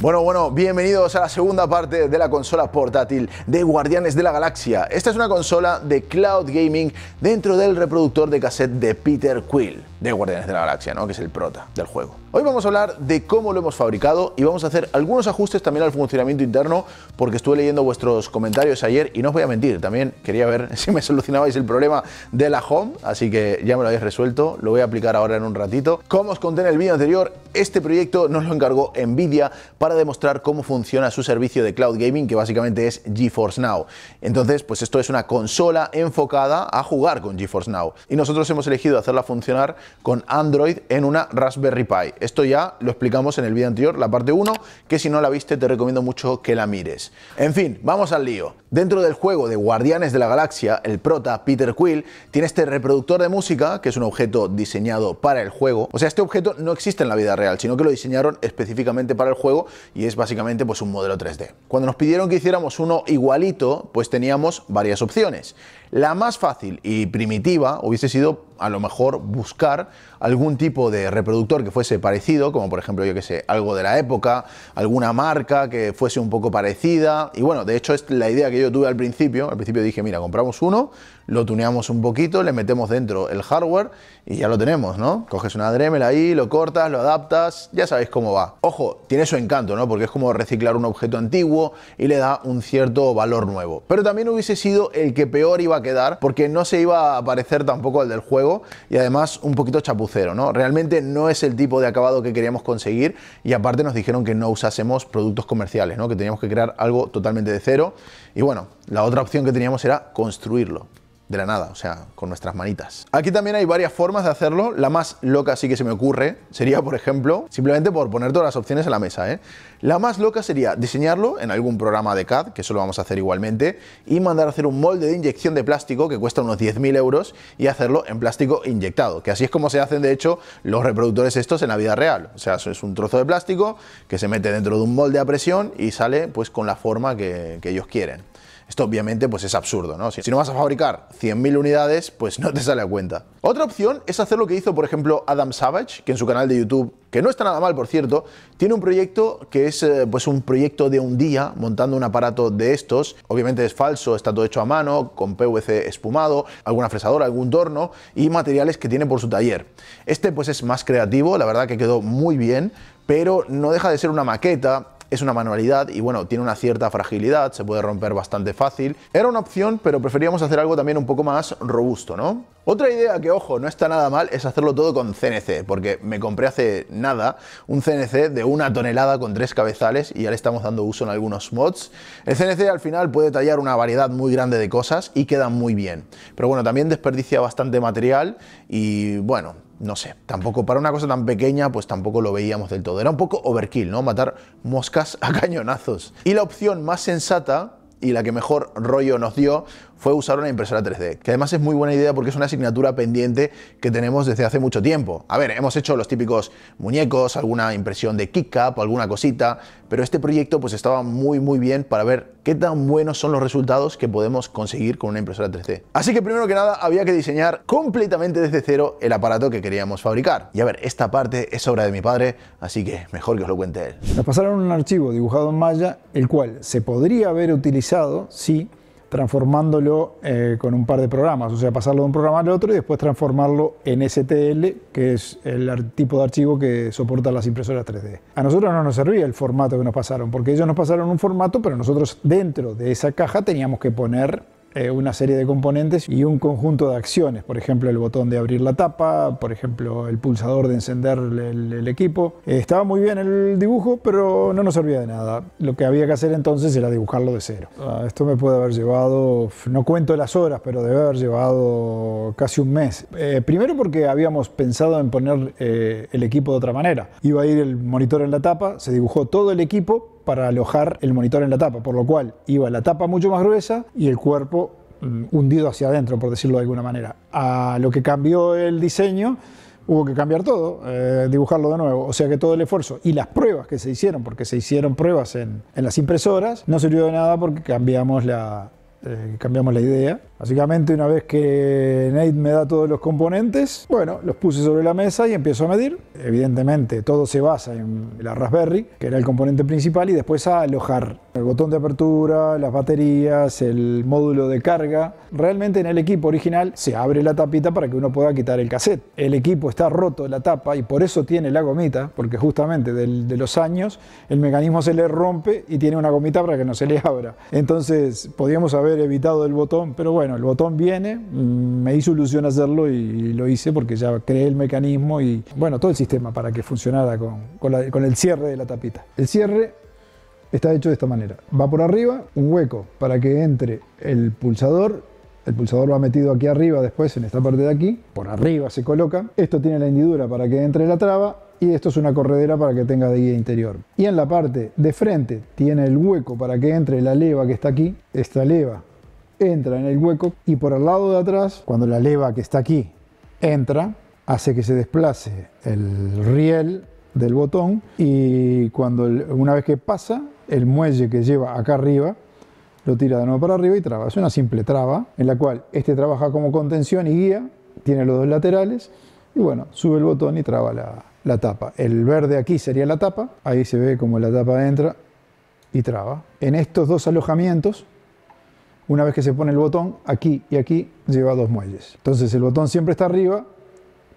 Bueno, bueno, bienvenidos a la segunda parte de la consola portátil de Guardianes de la Galaxia. Esta es una consola de cloud gaming dentro del reproductor de cassette de Peter Quill de Guardianes de la Galaxia, ¿no? que es el prota del juego. Hoy vamos a hablar de cómo lo hemos fabricado y vamos a hacer algunos ajustes también al funcionamiento interno porque estuve leyendo vuestros comentarios ayer y no os voy a mentir, también quería ver si me solucionabais el problema de la Home, así que ya me lo habéis resuelto, lo voy a aplicar ahora en un ratito. Como os conté en el vídeo anterior, este proyecto nos lo encargó Nvidia para demostrar cómo funciona su servicio de cloud gaming, que básicamente es GeForce Now. Entonces, pues esto es una consola enfocada a jugar con GeForce Now. Y nosotros hemos elegido hacerla funcionar con Android en una Raspberry Pi. Esto ya lo explicamos en el vídeo anterior, la parte 1, que si no la viste te recomiendo mucho que la mires. En fin, vamos al lío. Dentro del juego de Guardianes de la Galaxia, el prota Peter Quill tiene este reproductor de música, que es un objeto diseñado para el juego. O sea, este objeto no existe en la vida real, sino que lo diseñaron específicamente para el juego y es básicamente pues un modelo 3D. Cuando nos pidieron que hiciéramos uno igualito, pues teníamos varias opciones. La más fácil y primitiva hubiese sido a lo mejor buscar algún tipo de reproductor que fuese parecido, como por ejemplo, yo que sé, algo de la época, alguna marca que fuese un poco parecida. Y bueno, de hecho es la idea que yo tuve al principio. Al principio dije, mira, compramos uno, lo tuneamos un poquito, le metemos dentro el hardware y ya lo tenemos, ¿no? Coges una Dremel ahí, lo cortas, lo adaptas, ya sabéis cómo va. Ojo, tiene su encanto, ¿no? Porque es como reciclar un objeto antiguo y le da un cierto valor nuevo. Pero también hubiese sido el que peor iba a quedar porque no se iba a parecer tampoco al del juego y además un poquito chapucero, ¿no? Realmente no es el tipo de acabado que queríamos conseguir y aparte nos dijeron que no usásemos productos comerciales, ¿no? Que teníamos que crear algo totalmente de cero y bueno, la otra opción que teníamos era construirlo de la nada, o sea, con nuestras manitas. Aquí también hay varias formas de hacerlo. La más loca sí que se me ocurre sería, por ejemplo, simplemente por poner todas las opciones en la mesa. ¿eh? La más loca sería diseñarlo en algún programa de CAD, que eso lo vamos a hacer igualmente, y mandar a hacer un molde de inyección de plástico que cuesta unos 10.000 euros y hacerlo en plástico inyectado, que así es como se hacen, de hecho, los reproductores estos en la vida real. O sea, es un trozo de plástico que se mete dentro de un molde a presión y sale pues con la forma que ellos quieren. Esto obviamente pues es absurdo, ¿no? Si no vas a fabricar 100.000 unidades, pues no te sale a cuenta. Otra opción es hacer lo que hizo, por ejemplo, Adam Savage, que en su canal de YouTube, que no está nada mal, por cierto, tiene un proyecto que es eh, pues un proyecto de un día montando un aparato de estos. Obviamente es falso, está todo hecho a mano, con PVC espumado, alguna fresadora, algún torno y materiales que tiene por su taller. Este pues es más creativo, la verdad que quedó muy bien, pero no deja de ser una maqueta es una manualidad y bueno, tiene una cierta fragilidad, se puede romper bastante fácil. Era una opción, pero preferíamos hacer algo también un poco más robusto, ¿no? Otra idea que, ojo, no está nada mal es hacerlo todo con CNC, porque me compré hace nada un CNC de una tonelada con tres cabezales y ya le estamos dando uso en algunos mods. El CNC al final puede tallar una variedad muy grande de cosas y queda muy bien. Pero bueno, también desperdicia bastante material y bueno, no sé, tampoco para una cosa tan pequeña, pues tampoco lo veíamos del todo. Era un poco overkill, ¿no? Matar moscas a cañonazos. Y la opción más sensata y la que mejor rollo nos dio fue usar una impresora 3D, que además es muy buena idea porque es una asignatura pendiente que tenemos desde hace mucho tiempo. A ver, hemos hecho los típicos muñecos, alguna impresión de kick-up, alguna cosita, pero este proyecto pues estaba muy muy bien para ver qué tan buenos son los resultados que podemos conseguir con una impresora 3D. Así que primero que nada había que diseñar completamente desde cero el aparato que queríamos fabricar. Y a ver, esta parte es obra de mi padre, así que mejor que os lo cuente él. Nos pasaron un archivo dibujado en malla, el cual se podría haber utilizado si transformándolo eh, con un par de programas, o sea, pasarlo de un programa al otro y después transformarlo en STL, que es el tipo de archivo que soportan las impresoras 3D. A nosotros no nos servía el formato que nos pasaron, porque ellos nos pasaron un formato, pero nosotros dentro de esa caja teníamos que poner eh, una serie de componentes y un conjunto de acciones, por ejemplo el botón de abrir la tapa, por ejemplo el pulsador de encender el, equipo. Eh, estaba muy bien el dibujo, pero no nos servía de nada. Lo que había que hacer entonces era dibujarlo de cero. Ah, esto me puede haber llevado, no cuento las horas, pero debe haber llevado casi un mes. Eh, primero porque habíamos pensado en poner el equipo de otra manera. Iba a ir el monitor en la tapa, se dibujó todo el equipo, para alojar el monitor en la tapa, por lo cual iba la tapa mucho más gruesa y el cuerpo mm, hundido hacia adentro, por decirlo de alguna manera. A lo que cambió el diseño, hubo que cambiar todo, eh, dibujarlo de nuevo. O sea que todo el esfuerzo y las pruebas que se hicieron, porque se hicieron pruebas en, las impresoras, no sirvió de nada porque cambiamos la, eh, cambiamos la idea Básicamente una vez que Nate me da todos los componentes, bueno, los puse sobre la mesa y empiezo a medir. Evidentemente todo se basa en la Raspberry, que era el componente principal, y después a alojar el botón de apertura, las baterías, el módulo de carga. Realmente en el equipo original se abre la tapita para que uno pueda quitar el cassette. El equipo está roto la tapa y por eso tiene la gomita, porque justamente de los años el mecanismo se le rompe y tiene una gomita para que no se le abra. Entonces podíamos haber evitado el botón, pero bueno el botón viene, mm, me hizo ilusión hacerlo y lo hice porque ya creé el mecanismo y bueno, todo el sistema para que funcionara con, con el cierre de la tapita. El cierre está hecho de esta manera. Va por arriba, un hueco para que entre el pulsador el pulsador va metido aquí arriba después, en esta parte de aquí. Por arriba se coloca. Esto tiene la hendidura para que entre la traba. Y esto es una corredera para que tenga de guía interior. Y en la parte de frente tiene el hueco para que entre la leva que está aquí. Esta leva entra en el hueco y por el lado de atrás, cuando la leva que está aquí entra, hace que se desplace el riel del botón y cuando una vez que pasa, el muelle que lleva acá arriba lo tira de nuevo para arriba y traba. Es una simple traba en la cual este trabaja como contención y guía, tiene los dos laterales y bueno, sube el botón y traba la, la tapa. El verde aquí sería la tapa, ahí se ve como la tapa entra y traba. En estos dos alojamientos una vez que se pone el botón, aquí y aquí lleva dos muelles. Entonces el botón siempre está arriba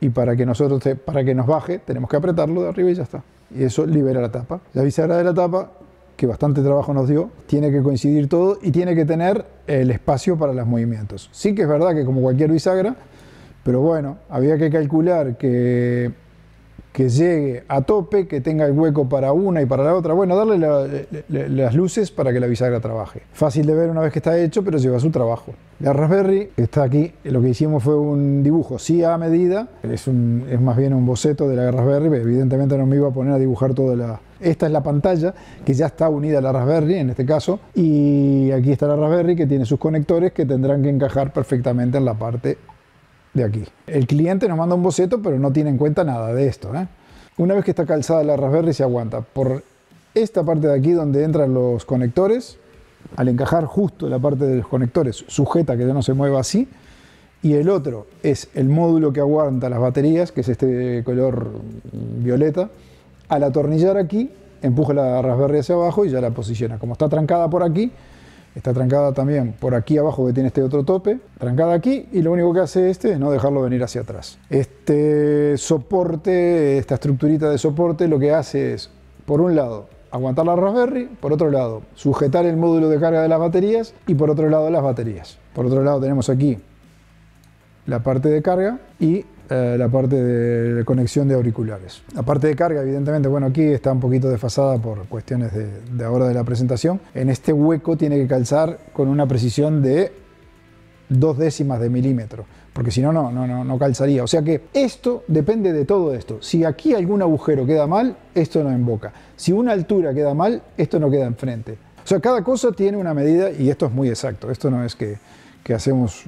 y para que, nosotros para que nos baje tenemos que apretarlo de arriba y ya está. Y eso libera la tapa. La bisagra de la tapa, que bastante trabajo nos dio, tiene que coincidir todo y tiene que tener el espacio para los movimientos. Sí que es verdad que como cualquier bisagra, pero bueno, había que calcular que que llegue a tope, que tenga el hueco para una y para la otra. Bueno, darle las luces para que la bisagra trabaje. Fácil de ver una vez que está hecho, pero lleva su trabajo. La Raspberry está aquí. Lo que hicimos fue un dibujo, sí a medida. Es, es más bien un boceto de la Raspberry. Evidentemente no me iba a poner a dibujar toda la... Esta es la pantalla que ya está unida a la Raspberry en este caso. Y aquí está la Raspberry que tiene sus conectores que tendrán que encajar perfectamente en la parte de aquí. El cliente nos manda un boceto, pero no tiene en cuenta nada de esto. ¿eh? Una vez que está calzada la Raspberry se aguanta por esta parte de aquí donde entran los conectores, al encajar justo la parte de los conectores sujeta que ya no se mueva así, y el otro es el módulo que aguanta las baterías, que es este color violeta. Al atornillar aquí, empuja la Raspberry hacia abajo y ya la posiciona. Como está trancada por aquí, está trancada también por aquí abajo que tiene este otro tope, trancada aquí y lo único que hace este es no dejarlo venir hacia atrás. Este soporte, esta estructurita de soporte lo que hace es, por un lado, aguantar la Raspberry, por otro lado, sujetar el módulo de carga de las baterías y por otro lado las baterías. Por otro lado tenemos aquí la parte de carga y eh, la parte de conexión de auriculares. La parte de carga, evidentemente, bueno, aquí está un poquito desfasada por cuestiones de, ahora de la presentación. En este hueco tiene que calzar con una precisión de dos décimas de milímetro, porque si no, no, no, no calzaría. O sea que esto depende de todo esto. Si aquí algún agujero queda mal, esto no en boca Si una altura queda mal, esto no queda enfrente. O sea, cada cosa tiene una medida y esto es muy exacto. Esto no es que hacemos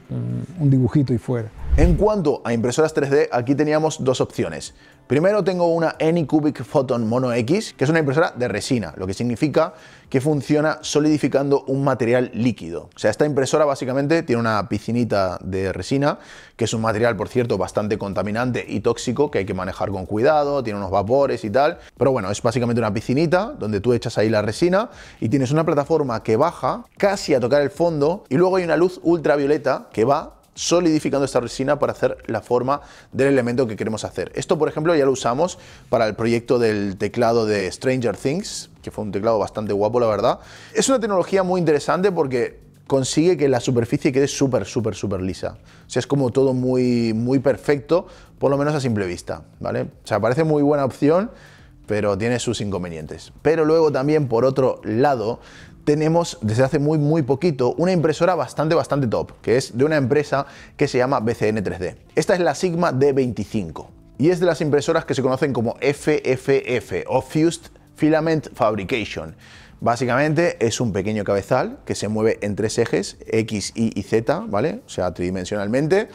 un dibujito y fuera. En cuanto a impresoras 3D, aquí teníamos dos opciones. Primero tengo una Anycubic Photon Mono X, que es una impresora de resina, lo que significa que funciona solidificando un material líquido. O sea, esta impresora básicamente tiene una piscinita de resina, que es un material, por cierto, bastante contaminante y tóxico, que hay que manejar con cuidado, tiene unos vapores y tal. Pero bueno, es básicamente una piscinita donde tú echas ahí la resina y tienes una plataforma que baja casi a tocar el fondo y luego hay una luz ultravioleta que va solidificando esta resina para hacer la forma del elemento que queremos hacer. Esto, por ejemplo, ya lo usamos para el proyecto del teclado de Stranger Things, que fue un teclado bastante guapo, la verdad. Es una tecnología muy interesante porque consigue que la superficie quede súper, súper, súper lisa. O sea, es como todo muy, muy perfecto, por lo menos a simple vista, ¿vale? O sea, parece muy buena opción, pero tiene sus inconvenientes. Pero luego también, por otro lado, tenemos desde hace muy, muy poquito una impresora bastante, bastante top, que es de una empresa que se llama BCN3D. Esta es la Sigma D25 y es de las impresoras que se conocen como FFF o Fused Filament Fabrication. Básicamente es un pequeño cabezal que se mueve en tres ejes, X, Y y Z, ¿vale? O sea, tridimensionalmente,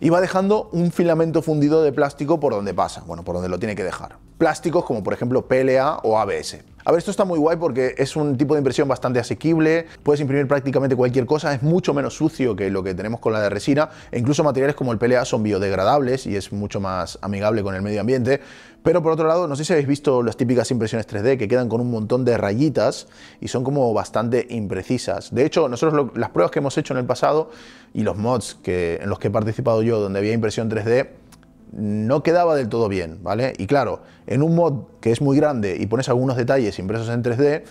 y va dejando un filamento fundido de plástico por donde pasa, bueno, por donde lo tiene que dejar plásticos como por ejemplo PLA o ABS. A ver, esto está muy guay porque es un tipo de impresión bastante asequible, puedes imprimir prácticamente cualquier cosa, es mucho menos sucio que lo que tenemos con la de resina, e incluso materiales como el PLA son biodegradables y es mucho más amigable con el medio ambiente. Pero por otro lado, no sé si habéis visto las típicas impresiones 3D que quedan con un montón de rayitas y son como bastante imprecisas. De hecho, nosotros las pruebas que hemos hecho en el pasado y los mods que, en los que he participado yo donde había impresión 3D, no quedaba del todo bien, ¿vale? Y claro, en un mod que es muy grande y pones algunos detalles impresos en 3D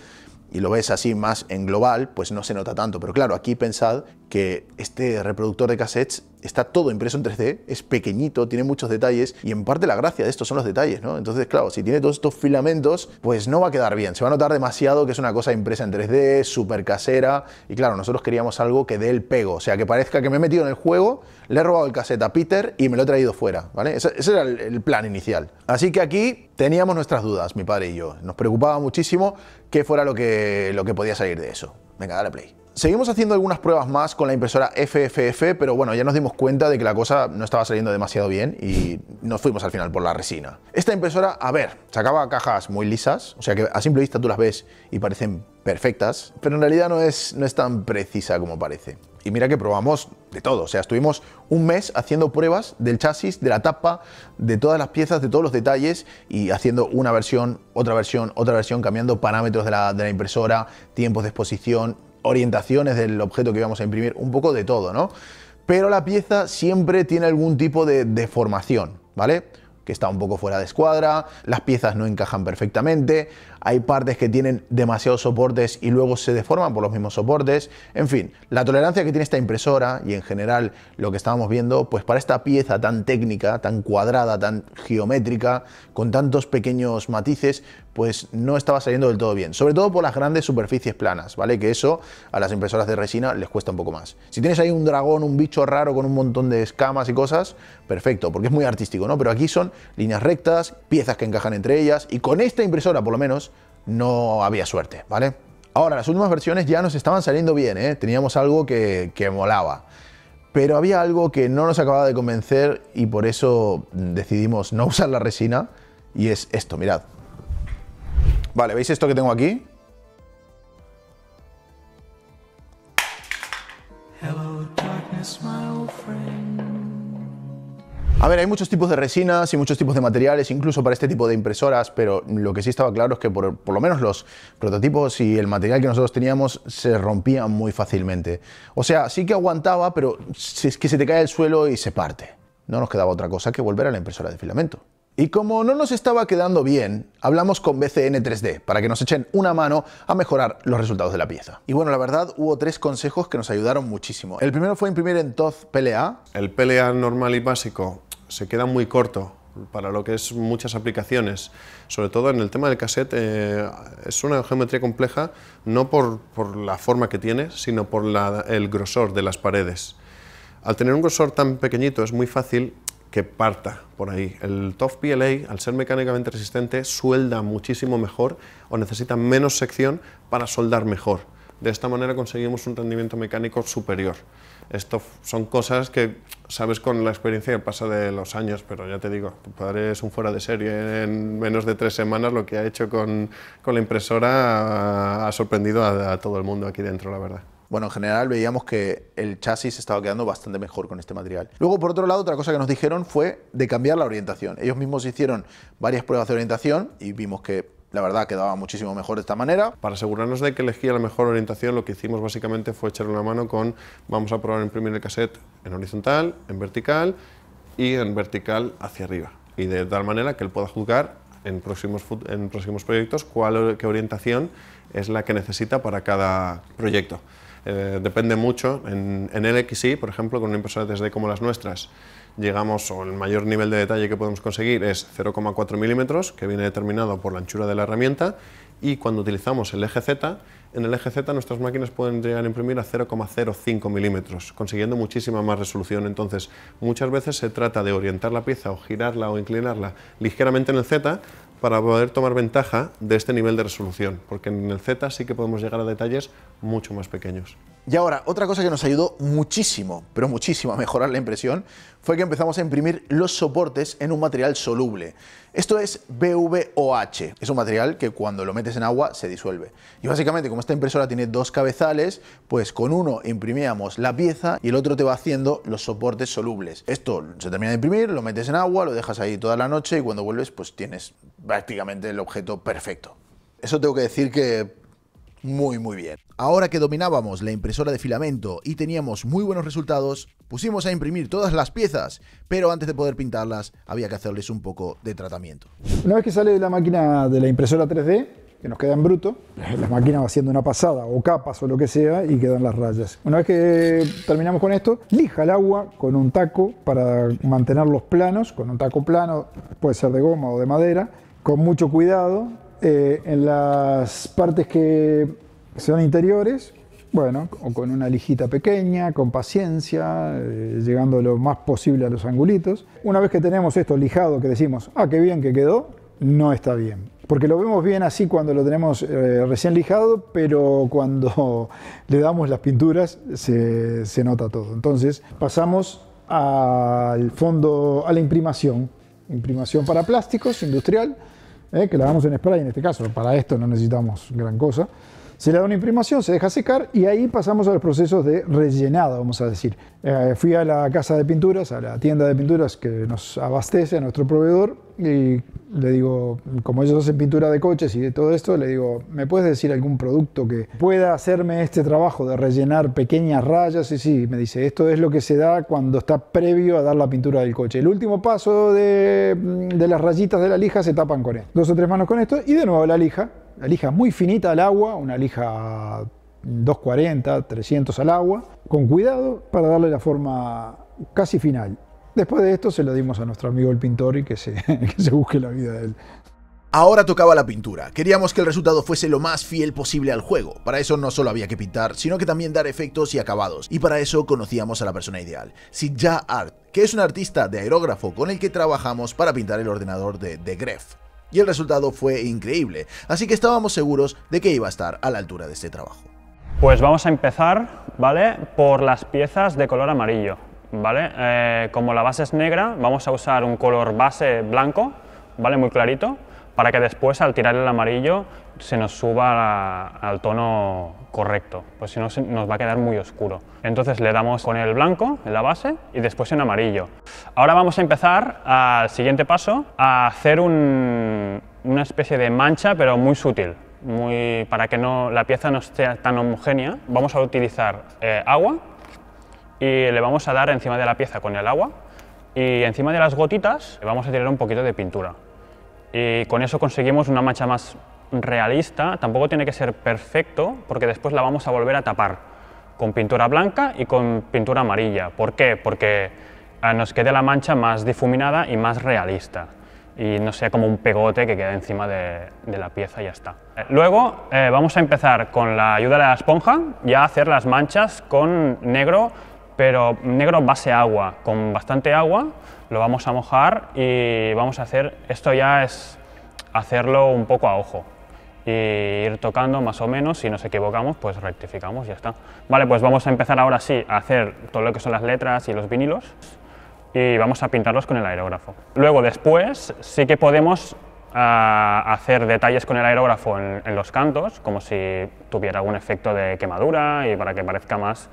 y lo ves así más en global, pues no se nota tanto. Pero claro, aquí pensad que este reproductor de cassettes está todo impreso en 3D, es pequeñito, tiene muchos detalles y en parte la gracia de esto son los detalles, ¿no? Entonces, claro, si tiene todos estos filamentos, pues no va a quedar bien, se va a notar demasiado que es una cosa impresa en 3D, súper casera y claro, nosotros queríamos algo que dé el pego, o sea, que parezca que me he metido en el juego, le he robado el cassette a Peter y me lo he traído fuera, ¿vale? Ese, era el, plan inicial. Así que aquí teníamos nuestras dudas, mi padre y yo, nos preocupaba muchísimo qué fuera lo que, lo que podía salir de eso. Venga, dale play. Seguimos haciendo algunas pruebas más con la impresora FFF, pero bueno, ya nos dimos cuenta de que la cosa no estaba saliendo demasiado bien y nos fuimos al final por la resina. Esta impresora, a ver, sacaba cajas muy lisas, o sea que a simple vista tú las ves y parecen perfectas, pero en realidad no es, no es tan precisa como parece. Y mira que probamos de todo, o sea, estuvimos un mes haciendo pruebas del chasis, de la tapa, de todas las piezas, de todos los detalles y haciendo una versión, otra versión, otra versión, cambiando parámetros de la, de la impresora, tiempos de exposición, orientaciones del objeto que vamos a imprimir, un poco de todo, ¿no? Pero la pieza siempre tiene algún tipo de deformación, ¿vale? Que está un poco fuera de escuadra, las piezas no encajan perfectamente, hay partes que tienen demasiados soportes y luego se deforman por los mismos soportes. En fin, la tolerancia que tiene esta impresora y en general lo que estábamos viendo, pues para esta pieza tan técnica, tan cuadrada, tan geométrica, con tantos pequeños matices, pues no estaba saliendo del todo bien. Sobre todo por las grandes superficies planas, ¿vale? Que eso a las impresoras de resina les cuesta un poco más. Si tienes ahí un dragón, un bicho raro con un montón de escamas y cosas, perfecto, porque es muy artístico, ¿no? Pero aquí son líneas rectas, piezas que encajan entre ellas y con esta impresora por lo menos no había suerte, ¿vale? Ahora, las últimas versiones ya nos estaban saliendo bien, ¿eh? teníamos algo que, que molaba, pero había algo que no nos acababa de convencer y por eso decidimos no usar la resina y es esto, mirad. Vale, ¿veis esto que tengo aquí? A ver, hay muchos tipos de resinas y muchos tipos de materiales, incluso para este tipo de impresoras, pero lo que sí estaba claro es que por, lo menos los prototipos y el material que nosotros teníamos se rompían muy fácilmente. O sea, sí que aguantaba, pero si es que se te cae el suelo y se parte. No nos quedaba otra cosa que volver a la impresora de filamento. Y como no nos estaba quedando bien, hablamos con BCN 3D para que nos echen una mano a mejorar los resultados de la pieza. Y bueno, la verdad hubo tres consejos que nos ayudaron muchísimo. El primero fue imprimir en TOZ PLA. El PLA normal y básico se queda muy corto para lo que es muchas aplicaciones. Sobre todo en el tema del cassette, eh, es una geometría compleja no por, la forma que tiene, sino por el grosor de las paredes. Al tener un grosor tan pequeñito es muy fácil que parta por ahí. El TOF PLA, al ser mecánicamente resistente, suelda muchísimo mejor o necesita menos sección para soldar mejor. De esta manera conseguimos un rendimiento mecánico superior. Esto son cosas que sabes con la experiencia que pasa de los años, pero ya te digo, tu padre es un fuera de serie. En menos de tres semanas lo que ha hecho con, la impresora ha sorprendido a, a todo el mundo aquí dentro, la verdad. Bueno, en general veíamos que el chasis estaba quedando bastante mejor con este material. Luego, por otro lado, otra cosa que nos dijeron fue de cambiar la orientación. Ellos mismos hicieron varias pruebas de orientación y vimos que la verdad quedaba muchísimo mejor de esta manera. Para asegurarnos de que elegía la mejor orientación, lo que hicimos básicamente fue echarle una mano con vamos a probar imprimir el cassette en horizontal, en vertical y en vertical hacia arriba. Y de tal manera que él pueda juzgar en próximos, próximos proyectos cuál, qué orientación es la que necesita para cada proyecto. Eh, depende mucho, en, en LXI, por ejemplo, con una impresora 3D como las nuestras, llegamos, o el mayor nivel de detalle que podemos conseguir es 0,4 milímetros, que viene determinado por la anchura de la herramienta, y cuando utilizamos el eje Z, en el eje Z nuestras máquinas pueden llegar a imprimir a 0,05 milímetros, consiguiendo muchísima más resolución. Entonces, muchas veces se trata de orientar la pieza o girarla o inclinarla ligeramente en el Z para poder tomar ventaja de este nivel de resolución, porque en el Z sí que podemos llegar a detalles mucho más pequeños. Y ahora, otra cosa que nos ayudó muchísimo, pero muchísimo a mejorar la impresión, fue que empezamos a imprimir los soportes en un material soluble. Esto es BVOH, es un material que cuando lo metes en agua se disuelve. Y básicamente, esta impresora tiene dos cabezales, pues con uno imprimíamos la pieza y el otro te va haciendo los soportes solubles. Esto se termina de imprimir, lo metes en agua, lo dejas ahí toda la noche y cuando vuelves pues tienes prácticamente el objeto perfecto. Eso tengo que decir que muy muy bien. Ahora que dominábamos la impresora de filamento y teníamos muy buenos resultados, pusimos a imprimir todas las piezas, pero antes de poder pintarlas había que hacerles un poco de tratamiento. Una vez que sale de la máquina de la impresora 3D, que nos queda en bruto, la máquina va haciendo una pasada o capas o lo que sea y quedan las rayas. Una vez que terminamos con esto, lija el agua con un taco para mantener los planos, con un taco plano, puede ser de goma o de madera, con mucho cuidado. Eh, en las partes que son interiores, bueno, o con una lijita pequeña, con paciencia, eh, llegando lo más posible a los angulitos. Una vez que tenemos esto lijado, que decimos, ah, qué bien que quedó, no está bien porque lo vemos bien así cuando lo tenemos eh, recién lijado, pero cuando le damos las pinturas se, nota todo. Entonces pasamos al fondo, a la imprimación, imprimación para plásticos industrial, eh, que la damos en spray en este caso, para esto no necesitamos gran cosa. Se le da una imprimación, se deja secar y ahí pasamos a los procesos de rellenado, vamos a decir. Eh, fui a la casa de pinturas, a la tienda de pinturas que nos abastece a nuestro proveedor y le digo, como ellos hacen pintura de coches y de todo esto, le digo, ¿me puedes decir algún producto que pueda hacerme este trabajo de rellenar pequeñas rayas? Y sí, me dice, esto es lo que se da cuando está previo a dar la pintura del coche. El último paso de, de las rayitas de la lija se tapan con esto. Dos o tres manos con esto y de nuevo la lija la lija muy finita al agua, una lija 240, 300 al agua, con cuidado para darle la forma casi final. Después de esto se lo dimos a nuestro amigo el pintor y que se, se busque la vida de él. Ahora tocaba la pintura. Queríamos que el resultado fuese lo más fiel posible al juego. Para eso no solo había que pintar, sino que también dar efectos y acabados. Y para eso conocíamos a la persona ideal, Sidja Art, que es un artista de aerógrafo con el que trabajamos para pintar el ordenador de The Gref y el resultado fue increíble, así que estábamos seguros de que iba a estar a la altura de este trabajo. Pues vamos a empezar, ¿vale? Por las piezas de color amarillo, ¿vale? Eh, como la base es negra, vamos a usar un color base blanco, ¿vale? Muy clarito, para que después al tirar el amarillo se nos suba al tono correcto, pues si no nos va a quedar muy oscuro. Entonces le damos con el blanco en la base y después en amarillo. Ahora vamos a empezar al siguiente paso a hacer una especie de mancha pero muy sutil. Muy, para que no, la pieza no esté tan homogénea, vamos a utilizar eh, agua y le vamos a dar encima de la pieza con el agua y encima de las gotitas le vamos a tirar un poquito de pintura. Y con eso conseguimos una mancha más realista, tampoco tiene que ser perfecto, porque después la vamos a volver a tapar con pintura blanca y con pintura amarilla. ¿Por qué? Porque eh, nos quede la mancha más difuminada y más realista y no sea como un pegote que queda encima de, la pieza y ya está. Eh, luego eh, vamos a empezar con la ayuda de la esponja ya a hacer las manchas con negro, pero negro base agua, con bastante agua, lo vamos a mojar y vamos a hacer, esto ya es hacerlo un poco a ojo e ir tocando más o menos, si nos equivocamos pues rectificamos y ya está. Vale, pues vamos a empezar ahora sí a hacer todo lo que son las letras y los vinilos y vamos a pintarlos con el aerógrafo. Luego después sí que podemos ah, hacer detalles con el aerógrafo en, los cantos, como si tuviera algún efecto de quemadura y para que parezca más,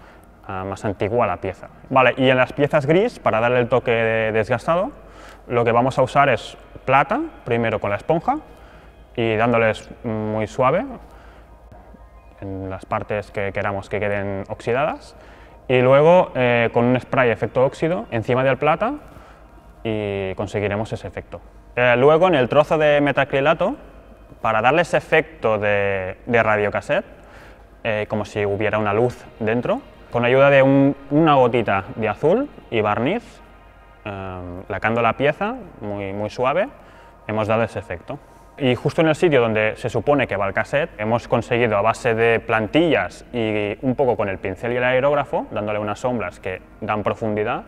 ah, más antigua la pieza. Vale, y en las piezas gris, para darle el toque desgastado, lo que vamos a usar es plata, primero con la esponja, y dándoles muy suave en las partes que queramos que queden oxidadas y luego eh, con un spray efecto óxido encima del plata y conseguiremos ese efecto. Eh, luego en el trozo de metacrilato, para darle ese efecto de, de radiocassette, eh, como si hubiera una luz dentro, con ayuda de una gotita de azul y barniz, lacando la pieza muy, muy suave, hemos dado ese efecto. Y justo en el sitio donde se supone que va el cassette, hemos conseguido a base de plantillas y un poco con el pincel y el aerógrafo, dándole unas sombras que dan profundidad,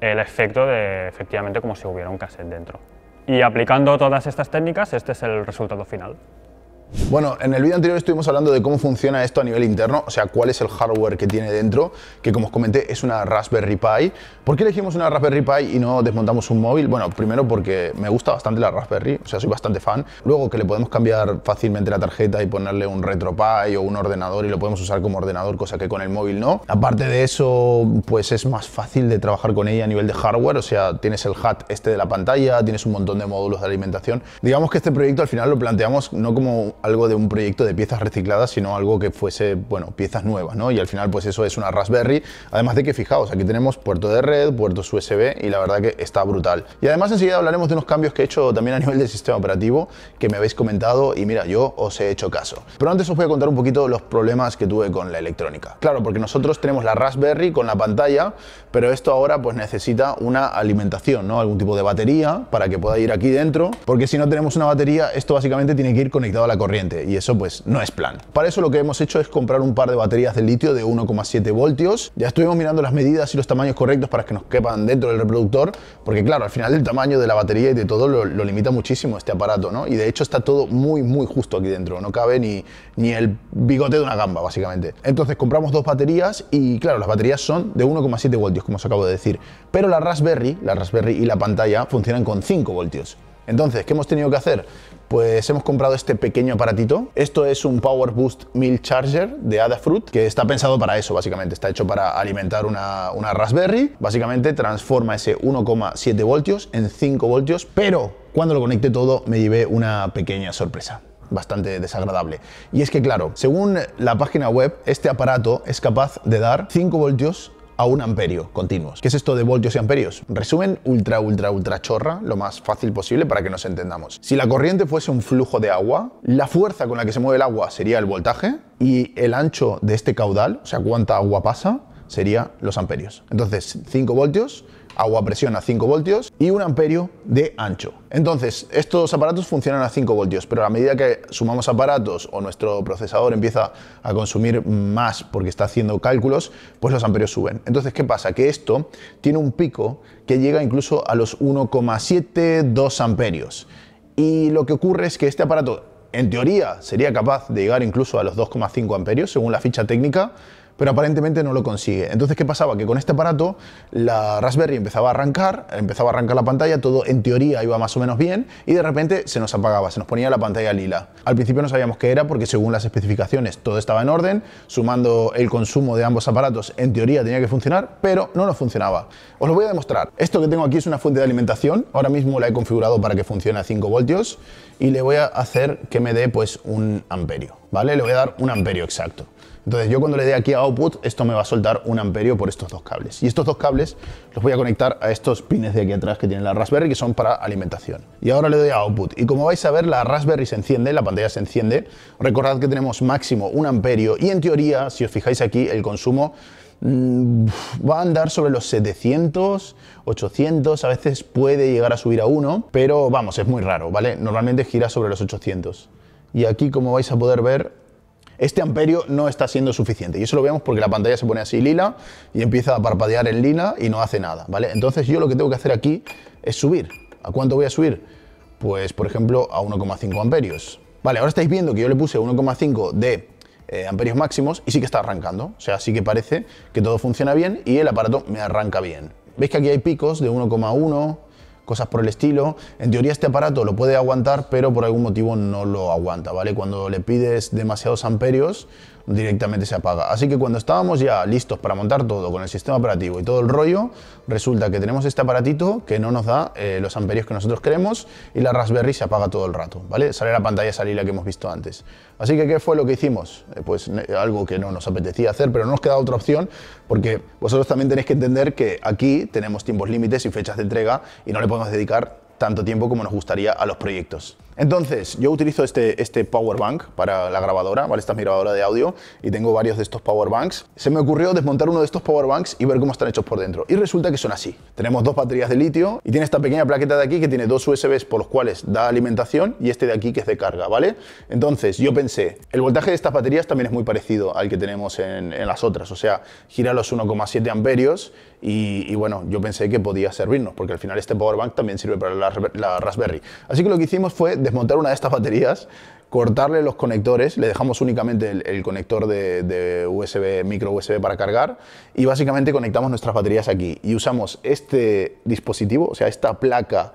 el efecto de efectivamente como si hubiera un cassette dentro. Y aplicando todas estas técnicas, este es el resultado final. Bueno, en el vídeo anterior estuvimos hablando de cómo funciona esto a nivel interno, o sea, cuál es el hardware que tiene dentro, que como os comenté es una Raspberry Pi. ¿Por qué elegimos una Raspberry Pi y no desmontamos un móvil? Bueno, primero porque me gusta bastante la Raspberry, o sea, soy bastante fan. Luego que le podemos cambiar fácilmente la tarjeta y ponerle un RetroPie o un ordenador y lo podemos usar como ordenador, cosa que con el móvil no. Aparte de eso, pues es más fácil de trabajar con ella a nivel de hardware, o sea, tienes el HAT este de la pantalla, tienes un montón de módulos de alimentación. Digamos que este proyecto al final lo planteamos no como algo de un proyecto de piezas recicladas, sino algo que fuese, bueno, piezas nuevas, ¿no? Y al final, pues eso es una Raspberry. Además de que, fijaos, aquí tenemos puerto de red, puertos USB y la verdad que está brutal. Y además enseguida hablaremos de unos cambios que he hecho también a nivel del sistema operativo que me habéis comentado y mira, yo os he hecho caso. Pero antes os voy a contar un poquito los problemas que tuve con la electrónica. Claro, porque nosotros tenemos la Raspberry con la pantalla, pero esto ahora pues necesita una alimentación, ¿no? Algún tipo de batería para que pueda ir aquí dentro, porque si no tenemos una batería, esto básicamente tiene que ir conectado a la corriente y eso pues no es plan. Para eso lo que hemos hecho es comprar un par de baterías de litio de 1,7 voltios. Ya estuvimos mirando las medidas y los tamaños correctos para que nos quepan dentro del reproductor, porque claro, al final el tamaño de la batería y de todo lo, limita muchísimo este aparato, ¿no? Y de hecho está todo muy, muy justo aquí dentro, no cabe ni, ni el bigote de una gamba, básicamente. Entonces compramos dos baterías y claro, las baterías son de 1,7 voltios, como os acabo de decir, pero la Raspberry, la Raspberry y la pantalla funcionan con 5 voltios. Entonces, ¿qué hemos tenido que hacer? Pues hemos comprado este pequeño aparatito. Esto es un Power Boost Mill Charger de Adafruit, que está pensado para eso, básicamente. Está hecho para alimentar una, una Raspberry. Básicamente transforma ese 1,7 voltios en 5 voltios, pero cuando lo conecté todo me llevé una pequeña sorpresa bastante desagradable. Y es que, claro, según la página web, este aparato es capaz de dar 5 voltios a un amperio continuos. ¿Qué es esto de voltios y amperios? Resumen ultra, ultra, ultra chorra, lo más fácil posible para que nos entendamos. Si la corriente fuese un flujo de agua, la fuerza con la que se mueve el agua sería el voltaje y el ancho de este caudal, o sea, cuánta agua pasa, sería los amperios. Entonces, 5 voltios agua presión a 5 voltios y un amperio de ancho. Entonces, estos aparatos funcionan a 5 voltios, pero a medida que sumamos aparatos o nuestro procesador empieza a consumir más porque está haciendo cálculos, pues los amperios suben. Entonces, ¿qué pasa? Que esto tiene un pico que llega incluso a los 1,72 amperios. Y lo que ocurre es que este aparato, en teoría, sería capaz de llegar incluso a los 2,5 amperios, según la ficha técnica, pero aparentemente no lo consigue. Entonces, ¿qué pasaba? Que con este aparato la Raspberry empezaba a arrancar, empezaba a arrancar la pantalla, todo en teoría iba más o menos bien y de repente se nos apagaba, se nos ponía la pantalla lila. Al principio no sabíamos qué era porque según las especificaciones todo estaba en orden, sumando el consumo de ambos aparatos en teoría tenía que funcionar, pero no nos funcionaba. Os lo voy a demostrar. Esto que tengo aquí es una fuente de alimentación, ahora mismo la he configurado para que funcione a 5 voltios y le voy a hacer que me dé pues un amperio, ¿vale? Le voy a dar un amperio exacto. Entonces yo cuando le dé aquí a output, esto me va a soltar un amperio por estos dos cables. Y estos dos cables los voy a conectar a estos pines de aquí atrás que tiene la Raspberry, que son para alimentación. Y ahora le doy a output. Y como vais a ver, la Raspberry se enciende, la pantalla se enciende. Recordad que tenemos máximo un amperio y en teoría, si os fijáis aquí, el consumo mm, va a andar sobre los 700, 800, a veces puede llegar a subir a 1, pero vamos, es muy raro, ¿vale? Normalmente gira sobre los 800. Y aquí, como vais a poder ver, este amperio no está siendo suficiente. Y eso lo vemos porque la pantalla se pone así lila y empieza a parpadear en lila y no hace nada, ¿vale? Entonces yo lo que tengo que hacer aquí es subir. ¿A cuánto voy a subir? Pues, por ejemplo, a 1,5 amperios. Vale, ahora estáis viendo que yo le puse 1,5 de eh, amperios máximos y sí que está arrancando. O sea, sí que parece que todo funciona bien y el aparato me arranca bien. Veis que aquí hay picos de 1,1, cosas por el estilo. En teoría este aparato lo puede aguantar, pero por algún motivo no lo aguanta, ¿vale? Cuando le pides demasiados amperios, directamente se apaga. Así que cuando estábamos ya listos para montar todo con el sistema operativo y todo el rollo, resulta que tenemos este aparatito que no nos da eh, los amperios que nosotros queremos y la Raspberry se apaga todo el rato, ¿vale? Sale la pantalla salida que hemos visto antes. Así que, ¿qué fue lo que hicimos? Eh, pues eh, algo que no nos apetecía hacer, pero no nos queda otra opción porque vosotros también tenéis que entender que aquí tenemos tiempos límites y fechas de entrega y no le podemos dedicar tanto tiempo como nos gustaría a los proyectos. Entonces, yo utilizo este, este power bank para la grabadora, ¿vale? Esta es mi grabadora de audio y tengo varios de estos power banks. Se me ocurrió desmontar uno de estos power banks y ver cómo están hechos por dentro. Y resulta que son así. Tenemos dos baterías de litio y tiene esta pequeña plaqueta de aquí que tiene dos USBs por los cuales da alimentación y este de aquí que es de carga, ¿vale? Entonces, yo pensé, el voltaje de estas baterías también es muy parecido al que tenemos en, las otras, o sea, gira los 1,7 amperios y, bueno, yo pensé que podía servirnos, porque al final este power bank también sirve para la, la Raspberry. Así que lo que hicimos fue desmontar una de estas baterías, cortarle los conectores, le dejamos únicamente el, conector de, de, USB, micro USB para cargar y básicamente conectamos nuestras baterías aquí y usamos este dispositivo, o sea, esta placa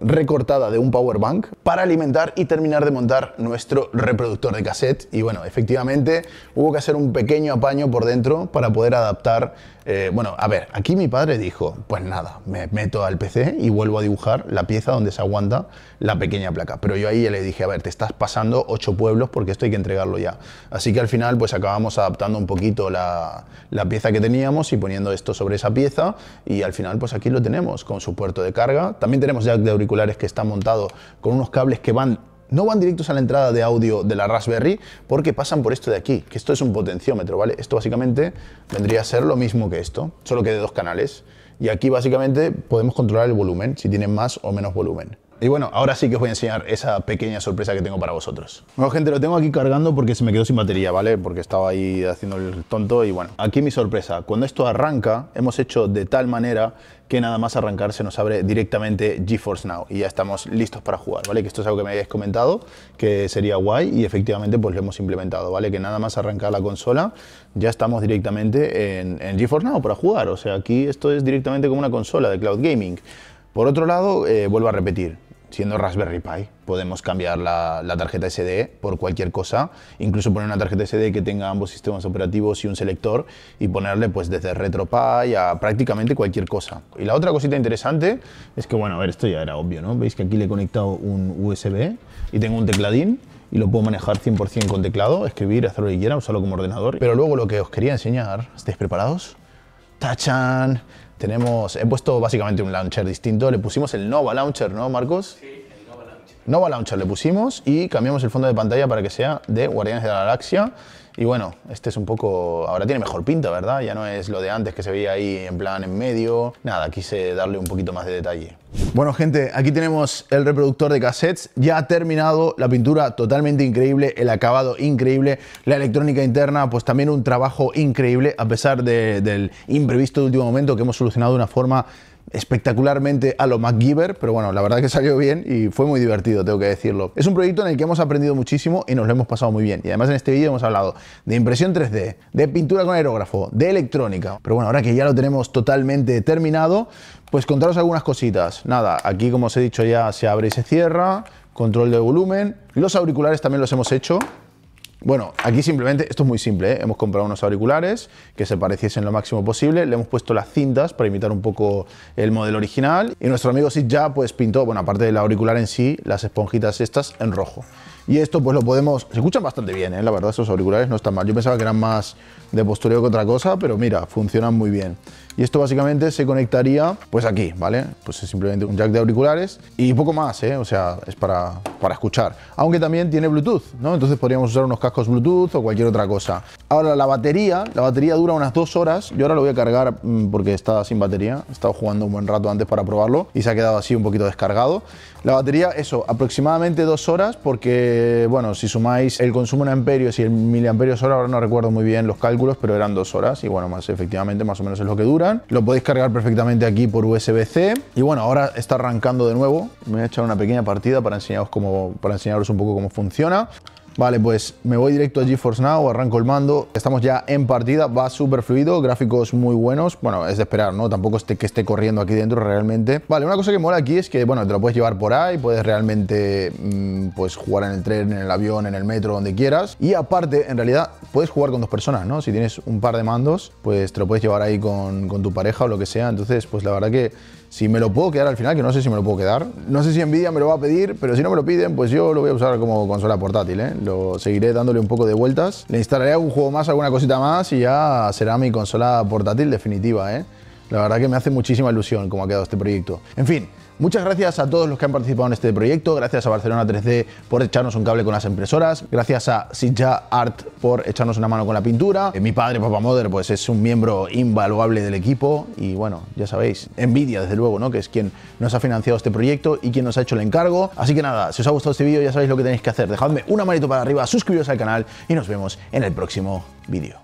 recortada de un power bank para alimentar y terminar de montar nuestro reproductor de cassette. Y bueno, efectivamente hubo que hacer un pequeño apaño por dentro para poder adaptar. Eh, bueno, a ver, aquí mi padre dijo, pues nada, me meto al PC y vuelvo a dibujar la pieza donde se aguanta la pequeña placa. Pero yo ahí ya le dije, a ver, te estás pasando ocho pueblos porque esto hay que entregarlo ya. Así que al final pues acabamos adaptando un poquito la, la pieza que teníamos y poniendo esto sobre esa pieza y al final pues aquí lo tenemos con su puerto de carga. También tenemos jack de que están montado con unos cables que van no van directos a la entrada de audio de la Raspberry porque pasan por esto de aquí, que esto es un potenciómetro, ¿vale? Esto básicamente vendría a ser lo mismo que esto, solo que de dos canales. Y aquí básicamente podemos controlar el volumen, si tienen más o menos volumen. Y bueno, ahora sí que os voy a enseñar esa pequeña sorpresa que tengo para vosotros. Bueno, gente, lo tengo aquí cargando porque se me quedó sin batería, ¿vale? Porque estaba ahí haciendo el tonto y bueno. Aquí mi sorpresa. Cuando esto arranca, hemos hecho de tal manera que nada más arrancar se nos abre directamente GeForce Now y ya estamos listos para jugar, ¿vale? Que esto es algo que me habéis comentado, que sería guay y efectivamente pues lo hemos implementado, ¿vale? Que nada más arrancar la consola ya estamos directamente en, en GeForce Now para jugar, o sea, aquí esto es directamente como una consola de Cloud Gaming. Por otro lado, eh, vuelvo a repetir, siendo Raspberry Pi, podemos cambiar la, tarjeta SD por cualquier cosa, incluso poner una tarjeta SD que tenga ambos sistemas operativos y un selector y ponerle pues desde RetroPie a prácticamente cualquier cosa. Y la otra cosita interesante es que, bueno, a ver, esto ya era obvio, ¿no? Veis que aquí le he conectado un USB y tengo un tecladín y lo puedo manejar 100% con teclado, escribir, hacer lo que quiera, usarlo como ordenador. Pero luego lo que os quería enseñar, ¿estáis preparados? ¡Tachan! Tenemos, he puesto básicamente un launcher distinto. Le pusimos el Nova Launcher, ¿no, Marcos? Sí, el Nova Launcher. Nova Launcher le pusimos y cambiamos el fondo de pantalla para que sea de Guardianes de la Galaxia. Y bueno, este es un poco, ahora tiene mejor pinta, ¿verdad? Ya no es lo de antes que se veía ahí en plan en medio. Nada, quise darle un poquito más de detalle. Bueno gente, aquí tenemos el reproductor de cassettes. Ya ha terminado la pintura totalmente increíble, el acabado increíble, la electrónica interna, pues también un trabajo increíble a pesar del imprevisto de último momento que hemos solucionado de una forma espectacularmente a lo MacGyver, pero bueno, la verdad que salió bien y fue muy divertido, tengo que decirlo. Es un proyecto en el que hemos aprendido muchísimo y nos lo hemos pasado muy bien. Y además en este vídeo hemos hablado de impresión 3D, de pintura con aerógrafo, de electrónica. Pero bueno, ahora que ya lo tenemos totalmente terminado, pues contaros algunas cositas. Nada, aquí como os he dicho ya se abre y se cierra, control de volumen. Los auriculares también los hemos hecho, bueno, aquí simplemente, esto es muy simple, ¿eh? hemos comprado unos auriculares que se pareciesen lo máximo posible, le hemos puesto las cintas para imitar un poco el modelo original y nuestro amigo Sid ya pues pintó, bueno, aparte del auricular en sí, las esponjitas estas en rojo. Y esto pues lo podemos, se escuchan bastante bien, ¿eh? la verdad, esos auriculares no están mal, yo pensaba que eran más de postureo que otra cosa, pero mira, funcionan muy bien. Y esto básicamente se conectaría pues aquí, ¿vale? Pues es simplemente un jack de auriculares y poco más, ¿eh? O sea, es para, para escuchar. Aunque también tiene Bluetooth, ¿no? Entonces podríamos usar unos cascos Bluetooth o cualquier otra cosa. Ahora la batería, la batería dura unas dos horas. Yo ahora lo voy a cargar mm, porque está sin batería. He estado jugando un buen rato antes para probarlo y se ha quedado así un poquito descargado. La batería, eso, aproximadamente dos horas porque, bueno, si sumáis el consumo en amperios y el miliamperios hora, ahora no recuerdo muy bien los cálculos, pero eran dos horas y bueno, más efectivamente más o menos es lo que dura. Lo podéis cargar perfectamente aquí por USB-C. Y bueno, ahora está arrancando de nuevo. Me voy a echar una pequeña partida para enseñaros, para enseñaros un poco cómo funciona. Vale, pues me voy directo a GeForce Now, arranco el mando. Estamos ya en partida, va súper fluido, gráficos muy buenos. Bueno, es de esperar, ¿no? Tampoco esté, que esté corriendo aquí dentro realmente. Vale, una cosa que mola aquí es que, bueno, te lo puedes llevar por ahí, puedes realmente, mm, pues, jugar en el tren, en el avión, en el metro, donde quieras. Y aparte, en realidad, puedes jugar con dos personas, ¿no? Si tienes un par de mandos, pues te lo puedes llevar ahí con, con tu pareja o lo que sea. Entonces, pues la verdad que si me lo puedo quedar al final, que no sé si me lo puedo quedar. No sé si Nvidia me lo va a pedir, pero si no me lo piden, pues yo lo voy a usar como consola portátil. ¿eh? Lo seguiré dándole un poco de vueltas. Le instalaré algún juego más, alguna cosita más y ya será mi consola portátil definitiva. ¿eh? La verdad que me hace muchísima ilusión cómo ha quedado este proyecto. En fin, Muchas gracias a todos los que han participado en este proyecto, gracias a Barcelona 3D por echarnos un cable con las impresoras, gracias a Sitja Art por echarnos una mano con la pintura, eh, mi padre, Papá Mother, pues es un miembro invaluable del equipo y bueno, ya sabéis, Nvidia desde luego, ¿no? que es quien nos ha financiado este proyecto y quien nos ha hecho el encargo. Así que nada, si os ha gustado este vídeo ya sabéis lo que tenéis que hacer, dejadme una manito para arriba, suscribiros al canal y nos vemos en el próximo vídeo.